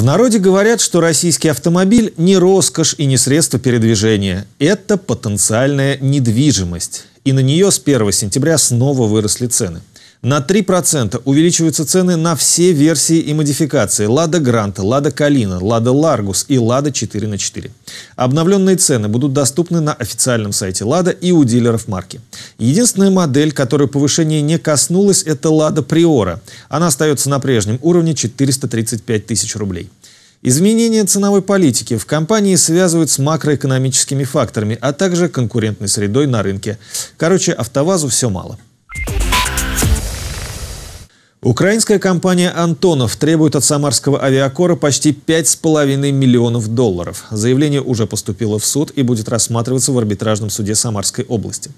В народе говорят, что российский автомобиль не роскошь и не средство передвижения. Это потенциальная недвижимость. И на нее с 1 сентября снова выросли цены. На 3% увеличиваются цены на все версии и модификации «Лада Гранта, «Лада Калина», «Лада Ларгус» и «Лада 4х4». Обновленные цены будут доступны на официальном сайте «Лада» и у дилеров марки. Единственная модель, которой повышение не коснулось, это «Лада Приора». Она остается на прежнем уровне 435 тысяч рублей. Изменения ценовой политики в компании связывают с макроэкономическими факторами, а также конкурентной средой на рынке. Короче, «АвтоВАЗу» все мало. Украинская компания «Антонов» требует от самарского авиакора почти 5,5 миллионов долларов. Заявление уже поступило в суд и будет рассматриваться в арбитражном суде Самарской области.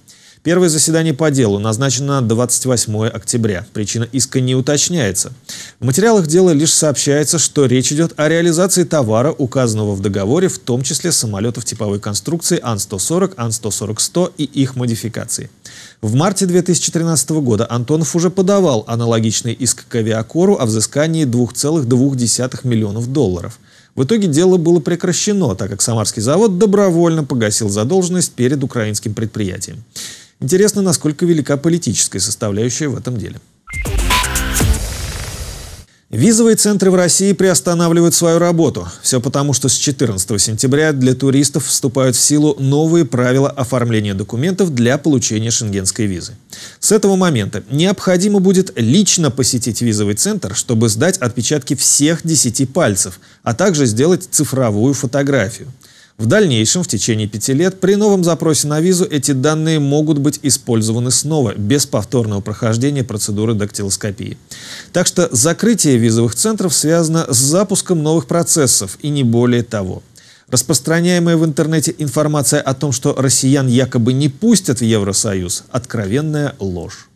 Первое заседание по делу назначено на 28 октября. Причина иска не уточняется. В материалах дела лишь сообщается, что речь идет о реализации товара, указанного в договоре, в том числе самолетов типовой конструкции Ан-140, Ан-140-100 и их модификации. В марте 2013 года Антонов уже подавал аналогичный иск к авиакору о взыскании 2,2 миллионов долларов. В итоге дело было прекращено, так как Самарский завод добровольно погасил задолженность перед украинским предприятием. Интересно, насколько велика политическая составляющая в этом деле. Визовые центры в России приостанавливают свою работу. Все потому, что с 14 сентября для туристов вступают в силу новые правила оформления документов для получения шенгенской визы. С этого момента необходимо будет лично посетить визовый центр, чтобы сдать отпечатки всех 10 пальцев, а также сделать цифровую фотографию. В дальнейшем, в течение пяти лет, при новом запросе на визу эти данные могут быть использованы снова, без повторного прохождения процедуры дактилоскопии. Так что закрытие визовых центров связано с запуском новых процессов и не более того. Распространяемая в интернете информация о том, что россиян якобы не пустят в Евросоюз – откровенная ложь.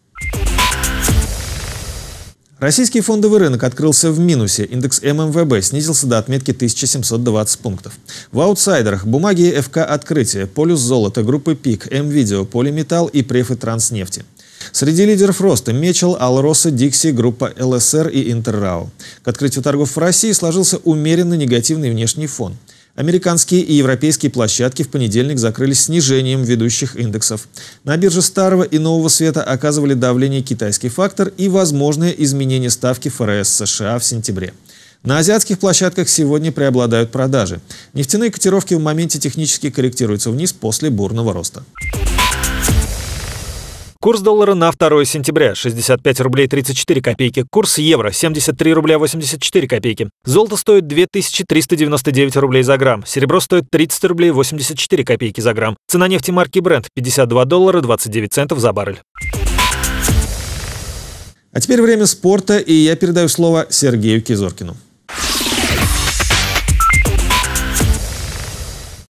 Российский фондовый рынок открылся в минусе. Индекс ММВБ снизился до отметки 1720 пунктов. В аутсайдерах бумаги ФК «Открытие», «Полюс золота», группы «Пик», «М-Видео», «Полиметалл» и «Префы Транснефти». Среди лидеров роста – Мечел, Алроса, Дикси, группа ЛСР и Интеррау. К открытию торгов в России сложился умеренно негативный внешний фон – Американские и европейские площадки в понедельник закрылись снижением ведущих индексов. На бирже Старого и Нового Света оказывали давление китайский фактор и возможное изменение ставки ФРС США в сентябре. На азиатских площадках сегодня преобладают продажи. Нефтяные котировки в моменте технически корректируются вниз после бурного роста. Курс доллара на 2 сентября 65 рублей 34 копейки. Курс евро 73 рубля 84 копейки. Золото стоит 2399 рублей за грамм. Серебро стоит 30 рублей 84 копейки за грамм. Цена нефти марки Brent 52 доллара 29 центов за баррель. А теперь время спорта, и я передаю слово Сергею Кизоркину.